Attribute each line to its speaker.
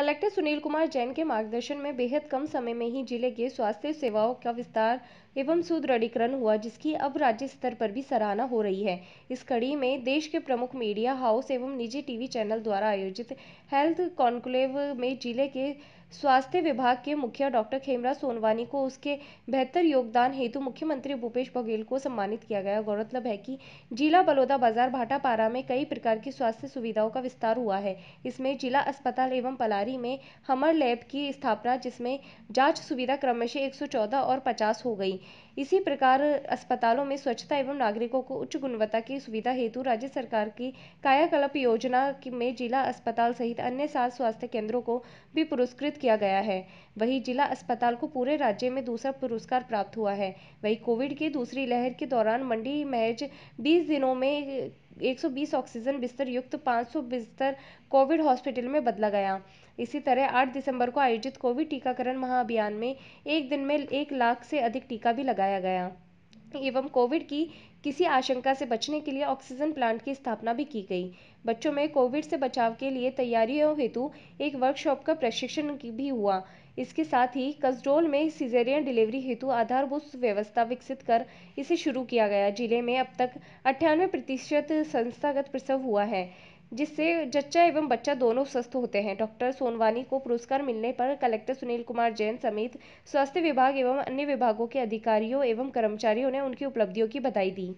Speaker 1: collector Sunil Kumar Jain के मार्गदर्शन में बेहद कम समय में ही जिले के स्वास्थ्य सेवाओं का विस्तार एवं सुदृढ़ीकरण हुआ जिसकी अब राज्य स्तर पर भी सराहना हो रही है इस कड़ी में देश के प्रमुख मीडिया हाउस एवं निजी टीवी चैनल द्वारा आयोजित हेल्थ कॉन्क्लेव में जिले के स्वास्थ्य विभाग के मुखिया डॉक्टर खेमराज सोनवानी को उसके बेहतर योगदान हेतु मुख्यमंत्री भूपेश बघेल को सम्मानित किया गया गौरतलब है कि जिला बलौदा बाजार भाटापारा में कई प्रकार की स्वास्थ्य सुविधाओं का विस्तार हुआ है इसमें जिला अस्पताल एवं पलारी में हमर लैब की स्थापना जिसमें जांच सुविधा क्रमशः एक और पचास हो गई इसी प्रकार अस्पतालों में स्वच्छता एवं नागरिकों को उच्च गुणवत्ता की सुविधा हेतु राज्य सरकार की कायाकल्प योजना में जिला अस्पताल सहित अन्य सात स्वास्थ्य केंद्रों को भी पुरस्कृत किया गया है वहीं जिला अस्पताल को पूरे राज्य में दूसरा पुरस्कार प्राप्त हुआ है वहीं कोविड की दूसरी लहर के दौरान मंडी महज बीस दिनों में एक सौ बीस ऑक्सीजन बिस्तर युक्त 500 सौ बिस्तर कोविड हॉस्पिटल में बदला गया इसी तरह आठ दिसंबर को आयोजित कोविड टीकाकरण महाअभियान में एक दिन में एक लाख से अधिक टीका भी लगाया गया एवं कोविड की किसी आशंका से बचने के लिए ऑक्सीजन प्लांट की स्थापना भी की गई बच्चों में कोविड से बचाव के लिए तैयारियों हेतु एक वर्कशॉप का प्रशिक्षण भी हुआ इसके साथ ही कसडोल में सीजेरियन डिलीवरी हेतु आधारभूत व्यवस्था विकसित कर इसे शुरू किया गया जिले में अब तक अट्ठानवे प्रतिशत संस्थागत प्रसव हुआ है जिससे जच्चा एवं बच्चा दोनों स्वस्थ होते हैं डॉक्टर सोनवानी को पुरस्कार मिलने पर कलेक्टर सुनील कुमार जैन समेत स्वास्थ्य विभाग एवं अन्य विभागों के अधिकारियों एवं कर्मचारियों ने उनकी उपलब्धियों की बधाई दी